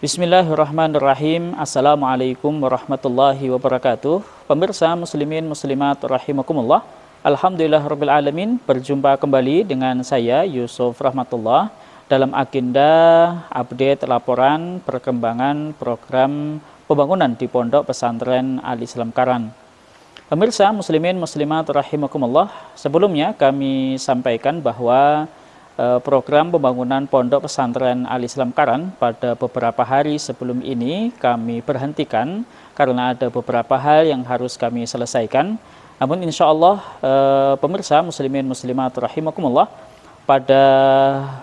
Bismillahirrahmanirrahim. Assalamualaikum warahmatullahi wabarakatuh. Pemirsa muslimin muslimat rahimakumullah. Alhamdulillah rabbil alamin. Berjumpa kembali dengan saya Yusuf Rahmatullah dalam agenda update laporan perkembangan program pembangunan di Pondok Pesantren Al Islam Karan. Pemirsa muslimin muslimat rahimakumullah. Sebelumnya kami sampaikan bahwa Eh, program pembangunan Pondok Pesantren Al-Islam Karang pada beberapa hari sebelum ini kami berhentikan karena ada beberapa hal yang harus kami selesaikan. Namun insya Allah eh, pemirsa muslimin muslimat rahimakumullah pada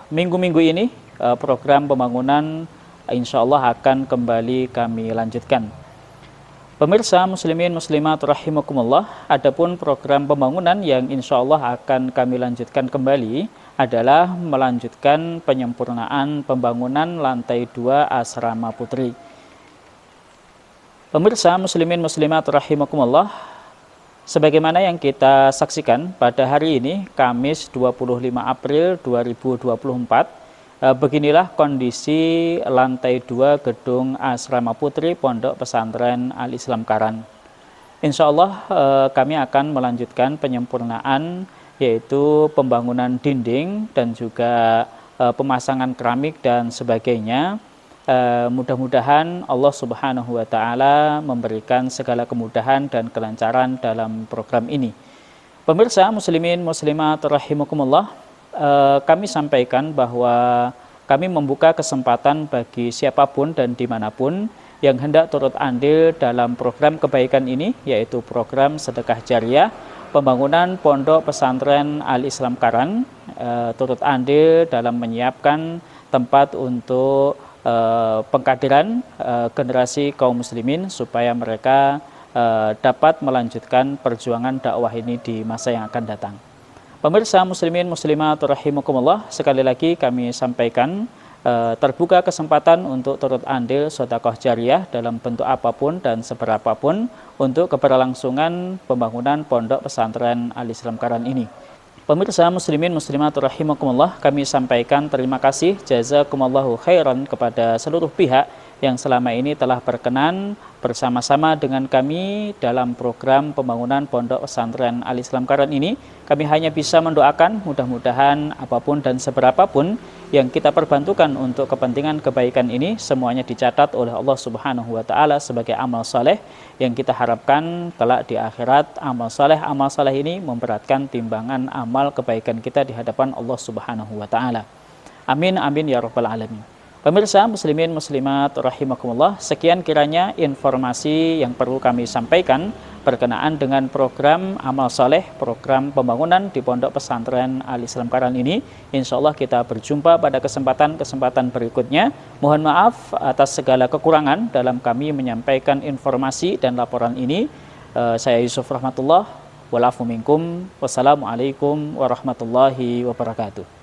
minggu-minggu ini eh, program pembangunan insya Allah akan kembali kami lanjutkan. Pemirsa muslimin muslimat rahimakumullah, adapun program pembangunan yang insya Allah akan kami lanjutkan kembali adalah melanjutkan penyempurnaan pembangunan lantai 2 asrama putri. Pemirsa muslimin muslimat rahimakumullah, sebagaimana yang kita saksikan pada hari ini Kamis 25 April 2024, eh, beginilah kondisi lantai 2 gedung asrama putri Pondok Pesantren Al Islam Karan. Insya Allah eh, kami akan melanjutkan penyempurnaan yaitu pembangunan dinding dan juga e, pemasangan keramik dan sebagainya. E, mudah-mudahan Allah Subhanahu wa taala memberikan segala kemudahan dan kelancaran dalam program ini. Pemirsa muslimin muslimat rahimakumullah, e, kami sampaikan bahwa kami membuka kesempatan bagi siapapun dan dimanapun yang hendak turut andil dalam program kebaikan ini, yaitu program sedekah jariah pembangunan Pondok Pesantren Al Islam Karang uh, turut andil dalam menyiapkan tempat untuk uh, pengkaderan uh, generasi kaum muslimin supaya mereka uh, dapat melanjutkan perjuangan dakwah ini di masa yang akan datang. Pemirsa muslimin muslimat rahimakumullah, sekali lagi kami sampaikan Eh, terbuka kesempatan untuk turut andil sodakoh jariah dalam bentuk apapun dan seberapapun untuk keberlangsungan pembangunan pondok pesantren Al Islam Karan ini. Pemirsa muslimin muslimat rahimakumullah, kami sampaikan terima kasih jazakumullahu khairan kepada seluruh pihak yang selama ini telah berkenan bersama-sama dengan kami dalam program pembangunan Pondok Pesantren Al-Islam Karen ini. Kami hanya bisa mendoakan mudah-mudahan apapun dan seberapapun yang kita perbantukan untuk kepentingan kebaikan ini semuanya dicatat oleh Allah Subhanahu wa taala sebagai amal saleh yang kita harapkan kelak di akhirat amal saleh amal saleh ini memberatkan timbangan amal kebaikan kita di hadapan Allah Subhanahu wa taala. Amin amin ya rabbal alamin. Pemirsa muslimin muslimat rahimakumullah, sekian kiranya informasi yang perlu kami sampaikan berkenaan dengan program Amal Saleh, program pembangunan di Pondok Pesantren Al-Islam Karan ini. Insya Allah kita berjumpa pada kesempatan-kesempatan berikutnya. Mohon maaf atas segala kekurangan dalam kami menyampaikan informasi dan laporan ini. Eh, saya Yusuf Rahmatullah, walafu minkum, wassalamualaikum warahmatullahi wabarakatuh.